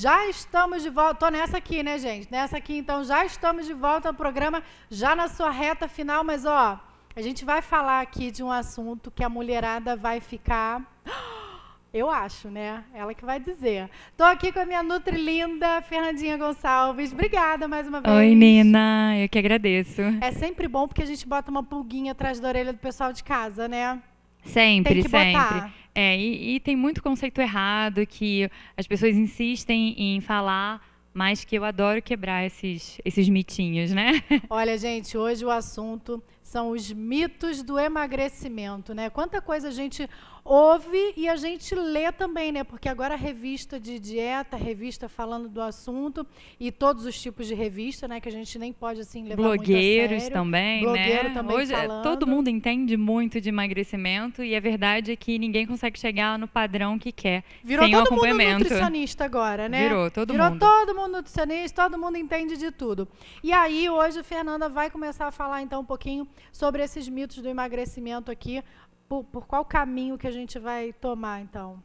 Já estamos de volta. Tô nessa aqui, né, gente? Nessa aqui, então, já estamos de volta ao programa, já na sua reta final, mas ó, a gente vai falar aqui de um assunto que a mulherada vai ficar. Eu acho, né? Ela que vai dizer. Tô aqui com a minha Nutri linda, Fernandinha Gonçalves. Obrigada mais uma vez. Oi, Nina. Eu que agradeço. É sempre bom porque a gente bota uma pulguinha atrás da orelha do pessoal de casa, né? Sempre, sempre. Botar. É, e, e tem muito conceito errado que as pessoas insistem em falar mas que eu adoro quebrar esses, esses mitinhos, né? Olha, gente, hoje o assunto são os mitos do emagrecimento, né? Quanta coisa a gente ouve e a gente lê também, né? Porque agora revista de dieta, revista falando do assunto e todos os tipos de revista, né? Que a gente nem pode assim levar Blogueiros muito a sério. também, né? Blogueiro né? Também Hoje é, falando. todo mundo entende muito de emagrecimento e a verdade é que ninguém consegue chegar no padrão que quer Virou sem todo o acompanhamento. mundo nutricionista agora, né? Virou todo Virou mundo. Virou todo mundo nutricionista, todo mundo entende de tudo. E aí hoje a Fernanda vai começar a falar então um pouquinho sobre esses mitos do emagrecimento aqui, por, por qual caminho que a gente vai tomar, então?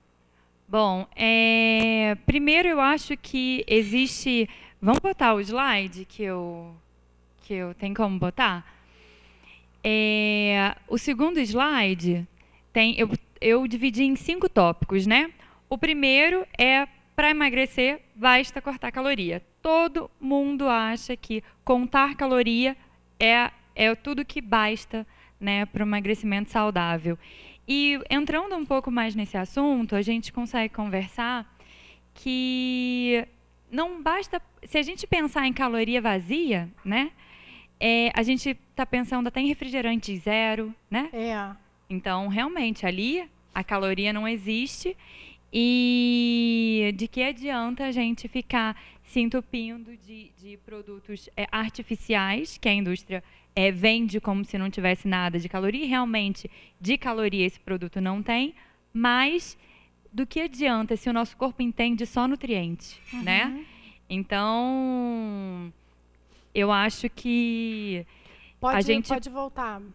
Bom, é, primeiro eu acho que existe. Vamos botar o slide que eu que eu tem como botar. É, o segundo slide tem eu, eu dividi em cinco tópicos, né? O primeiro é para emagrecer basta cortar caloria. Todo mundo acha que contar caloria é é tudo que basta né, para o emagrecimento saudável. E entrando um pouco mais nesse assunto, a gente consegue conversar que não basta. Se a gente pensar em caloria vazia, né? É, a gente está pensando até em refrigerante zero, né? É. Então, realmente, ali a caloria não existe. E de que adianta a gente ficar se entupindo de, de produtos é, artificiais, que a indústria é, vende como se não tivesse nada de caloria, e realmente de caloria esse produto não tem, mas do que adianta se o nosso corpo entende só nutrientes, uhum. né? Então, eu acho que pode, a gente pode voltar. Isso.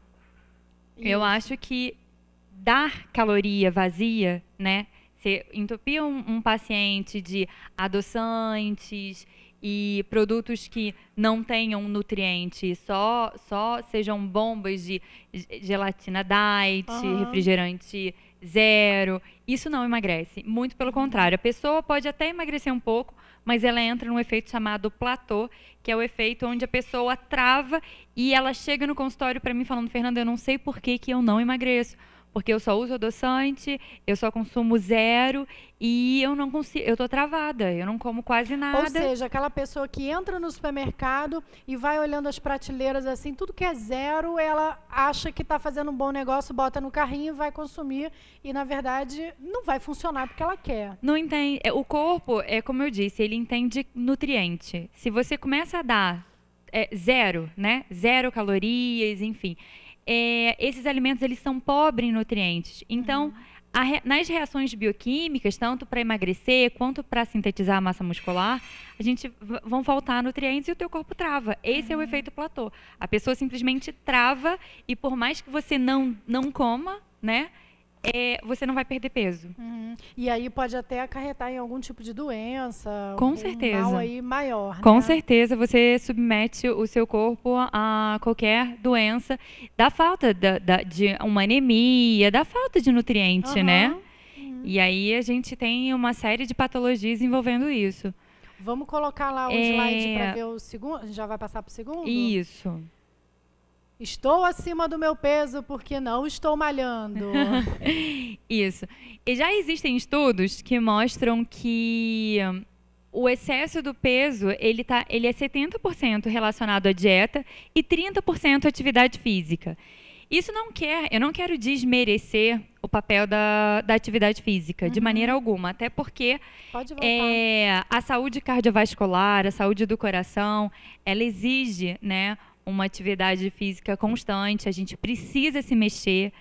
Eu acho que dar caloria vazia, né? Você entupia um, um paciente de adoçantes e produtos que não tenham nutriente, só, só sejam bombas de gelatina diet, uhum. refrigerante zero. Isso não emagrece. Muito pelo uhum. contrário. A pessoa pode até emagrecer um pouco, mas ela entra num efeito chamado platô, que é o efeito onde a pessoa trava e ela chega no consultório para mim falando: Fernanda, eu não sei por que, que eu não emagreço porque eu só uso adoçante, eu só consumo zero e eu não consigo, eu tô travada, eu não como quase nada. Ou seja, aquela pessoa que entra no supermercado e vai olhando as prateleiras assim, tudo que é zero, ela acha que está fazendo um bom negócio, bota no carrinho e vai consumir e na verdade não vai funcionar porque ela quer. Não entende, é, o corpo é como eu disse, ele entende nutriente. Se você começa a dar é, zero, né? Zero calorias, enfim é, esses alimentos eles são pobres em nutrientes. Então, uhum. nas reações bioquímicas, tanto para emagrecer quanto para sintetizar a massa muscular, a gente vão faltar nutrientes e o teu corpo trava. Esse uhum. é o uhum. efeito platô. A pessoa simplesmente trava e por mais que você não não coma, né? é, você não vai perder peso. Uhum. E aí pode até acarretar em algum tipo de doença. Com um certeza. Mal aí maior. Com né? certeza você submete o seu corpo a qualquer doença da falta da, da, de uma anemia, da falta de nutriente, uhum. né? Uhum. E aí a gente tem uma série de patologias envolvendo isso. Vamos colocar lá o é... slide para ver o segundo. Já vai passar para o segundo? Isso. Estou acima do meu peso porque não estou malhando. Isso. E já existem estudos que mostram que hum, o excesso do peso, ele, tá, ele é 70% relacionado à dieta e 30% à atividade física. Isso não quer, eu não quero desmerecer o papel da, da atividade física, uhum. de maneira alguma, até porque é, a saúde cardiovascular, a saúde do coração, ela exige né, uma atividade física constante, a gente precisa se mexer,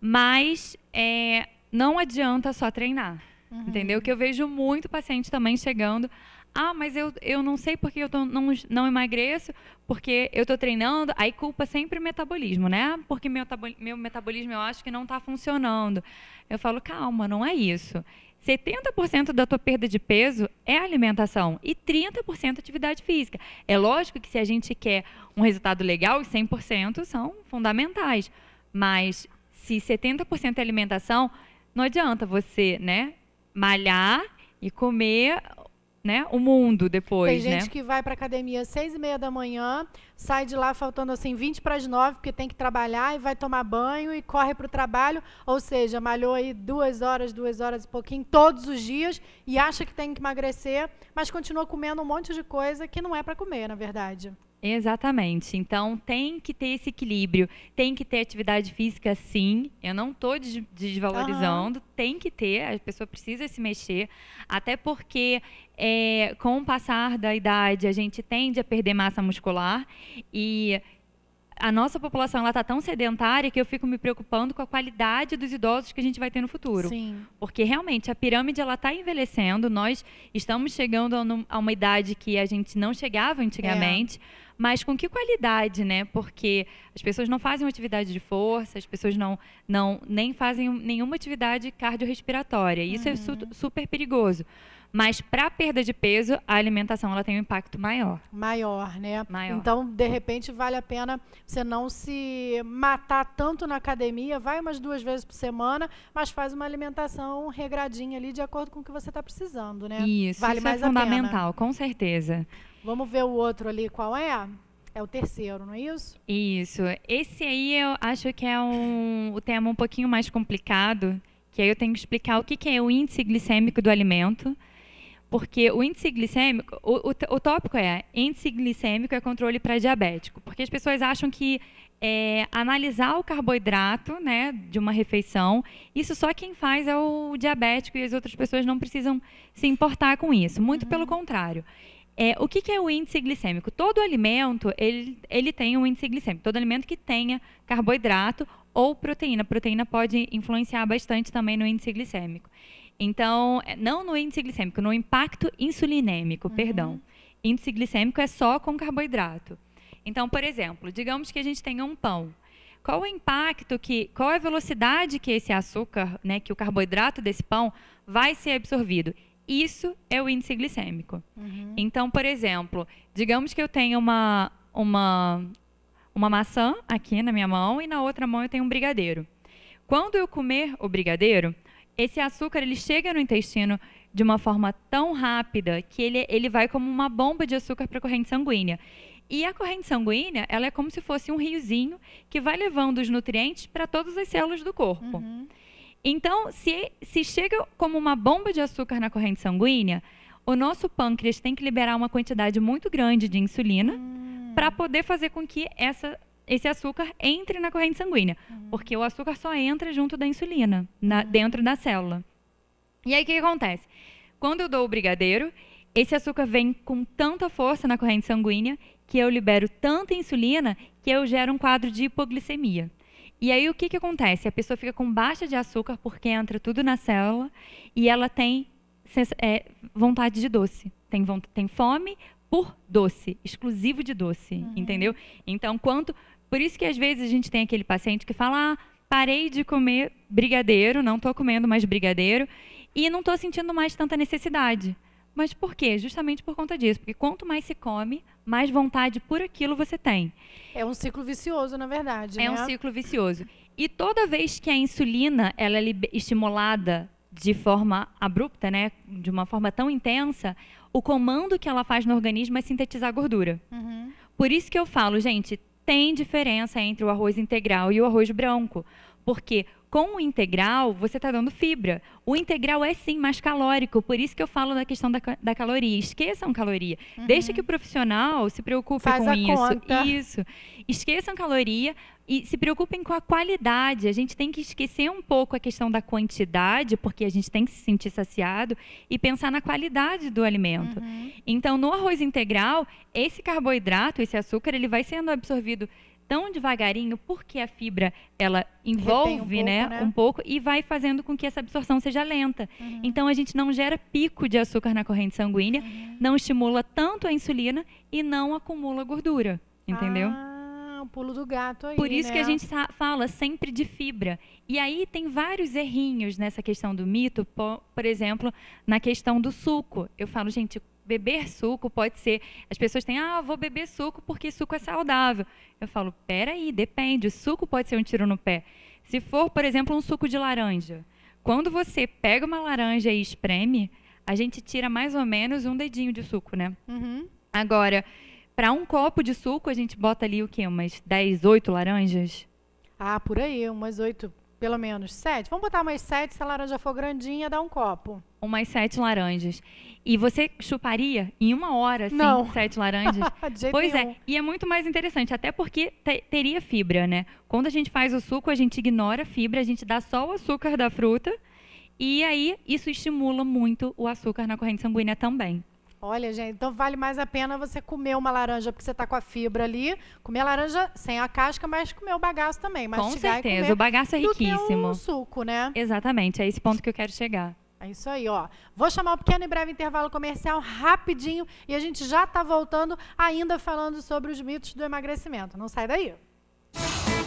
mas é, não adianta só treinar. Uhum. Entendeu? Que eu vejo muito paciente também chegando. Ah, mas eu, eu não sei porque eu tô, não, não emagreço, porque eu estou treinando. Aí culpa sempre o metabolismo, né? Porque meu, meu metabolismo eu acho que não está funcionando. Eu falo, calma, não é isso. 70% da tua perda de peso é alimentação e 30% atividade física. É lógico que se a gente quer um resultado legal, 100% são fundamentais. Mas se 70% é alimentação, não adianta você, né, malhar e comer né? O mundo depois, Tem né? gente né? que vai para academia às seis e meia da manhã, sai de lá faltando assim 20 para as nove, porque tem que trabalhar e vai tomar banho e corre para o trabalho. Ou seja, malhou aí duas horas, duas horas e pouquinho todos os dias e acha que tem que emagrecer, mas continua comendo um monte de coisa que não é para comer, na verdade. Exatamente. Então tem que ter esse equilíbrio, tem que ter atividade física, sim. Eu não estou desvalorizando, uhum. tem que ter. A pessoa precisa se mexer, até porque é, com o passar da idade a gente tende a perder massa muscular e a nossa população está tão sedentária que eu fico me preocupando com a qualidade dos idosos que a gente vai ter no futuro. Sim. Porque realmente a pirâmide ela está envelhecendo, nós estamos chegando a uma idade que a gente não chegava antigamente. É. Mas com que qualidade, né? Porque as pessoas não fazem atividade de força, as pessoas não, não nem fazem nenhuma atividade cardiorrespiratória. Isso uhum. é su uhum. super perigoso. Mas para a perda de peso, a alimentação ela tem um impacto maior. Maior, né? Maior. Então, de repente, vale a pena você não se matar tanto na academia, vai umas duas vezes por semana, mas faz uma alimentação regradinha ali de acordo com o que você está precisando, né? Isso, vale isso é mais é fundamental, com certeza. Vamos ver o outro ali, qual é? É o terceiro, não é isso? Isso. Esse aí eu acho que é um, o tema um pouquinho mais complicado, que aí eu tenho que explicar o que, que é o índice glicêmico do alimento porque o índice glicêmico, o, o, o tópico é índice glicêmico é controle para diabético. Porque as pessoas acham que é, analisar o carboidrato né, de uma refeição, isso só quem faz é o diabético e as outras pessoas não precisam se importar com isso. Muito uhum. pelo contrário. É, o que, que, é o índice glicêmico? Todo alimento ele, ele tem um índice glicêmico. Todo alimento que tenha carboidrato ou proteína. A proteína pode influenciar bastante também no índice glicêmico. Então, é, não no índice glicêmico, no impacto insulinêmico, uhum. perdão. Índice glicêmico é só com carboidrato. Então, por exemplo, digamos que a gente tenha um pão. Qual o impacto que, qual a velocidade que esse açúcar, né, que o carboidrato desse pão vai ser absorvido? Isso é o índice glicêmico. Uhum. Então, por exemplo, digamos que eu tenha uma, uma, uma maçã aqui na minha mão e na outra mão eu tenho um brigadeiro. Quando eu comer o brigadeiro, esse açúcar ele chega no intestino de uma forma tão rápida que ele, ele vai como uma bomba de açúcar para a corrente sanguínea. E a corrente sanguínea, ela é como se fosse um riozinho que vai levando os nutrientes para todas as células do corpo. Uhum. Então, se, se chega como uma bomba de açúcar na corrente sanguínea, o nosso pâncreas tem que liberar uma quantidade muito grande de insulina hum. para poder fazer com que essa esse açúcar entre na corrente sanguínea, uhum. porque o açúcar só entra junto da insulina, na, uhum. dentro da célula. E aí o que, que acontece? Quando eu dou o brigadeiro, esse açúcar vem com tanta força na corrente sanguínea que eu libero tanta insulina que eu gero um quadro de hipoglicemia. E aí o que, que acontece? A pessoa fica com baixa de açúcar porque entra tudo na célula e ela tem é, vontade de doce. Tem, tem fome por doce, exclusivo de doce, uhum. entendeu? Então, quanto por isso que às vezes a gente tem aquele paciente que fala: ah, parei de comer brigadeiro, não estou comendo mais brigadeiro e não estou sentindo mais tanta necessidade. Mas por quê? Justamente por conta disso. Porque quanto mais se come, mais vontade por aquilo você tem. É um ciclo vicioso, na verdade. É né? um ciclo vicioso. E toda vez que a insulina ela é estimulada de forma abrupta, né, de uma forma tão intensa, o comando que ela faz no organismo é sintetizar gordura. Uhum. Por isso que eu falo, gente, tem diferença entre o arroz integral e o arroz branco. Porque com o integral, você está dando fibra. O integral é sim mais calórico, por isso que eu falo da questão da, da caloria. Esqueçam caloria. Uhum. Deixa que o profissional se preocupe Faz com isso. Conta. Isso. Esqueçam caloria e se preocupem com a qualidade. A gente tem que esquecer um pouco a questão da quantidade, porque a gente tem que se sentir saciado, e pensar na qualidade do alimento. Uhum. Então, no arroz integral, esse carboidrato, esse açúcar, ele vai sendo absorvido tão devagarinho, porque a fibra ela envolve, um né, pouco, né, né, um pouco e vai fazendo com que essa absorção seja lenta. Uhum. Então a gente não gera pico de açúcar na corrente sanguínea, uhum. não estimula tanto a insulina e não acumula gordura, entendeu? Ah o pulo do gato aí. Por isso né? que a né? gente fala sempre de fibra. E aí tem vários errinhos nessa questão do mito, por, exemplo, na questão do suco. Eu falo, gente, beber suco pode ser. As pessoas têm, ah, vou beber suco porque suco é saudável. Eu falo, peraí, depende. Suco pode ser um tiro no pé. Se for, por exemplo, um suco de laranja. Quando você pega uma laranja e espreme, a gente tira mais ou menos um dedinho de suco, né? Uhum. Agora, para um copo de suco, a gente bota ali o quê? Umas 10, 8 laranjas? Ah, por aí, umas 8 pelo menos sete. Vamos botar mais sete, se a laranja for grandinha, dá um copo. Umas sete laranjas. E você chuparia em uma hora, assim, Não. sete laranjas? pois é, nenhum. é, e é muito mais interessante, até porque teria fibra, né? Quando a gente faz o suco, a gente ignora a fibra, a gente dá só o açúcar da fruta. E aí, isso estimula muito o açúcar na corrente sanguínea também. Olha, gente, então vale mais a pena você comer uma laranja porque você está com a fibra ali, comer laranja sem a casca, mas comer o bagaço também. Com certeza, o bagaço é riquíssimo. Do que um suco, né? Exatamente, é esse ponto que eu quero chegar. É isso aí, ó. Vou chamar um pequeno e breve intervalo comercial rapidinho e a gente já está voltando ainda falando sobre os mitos do emagrecimento. Não sai daí. Música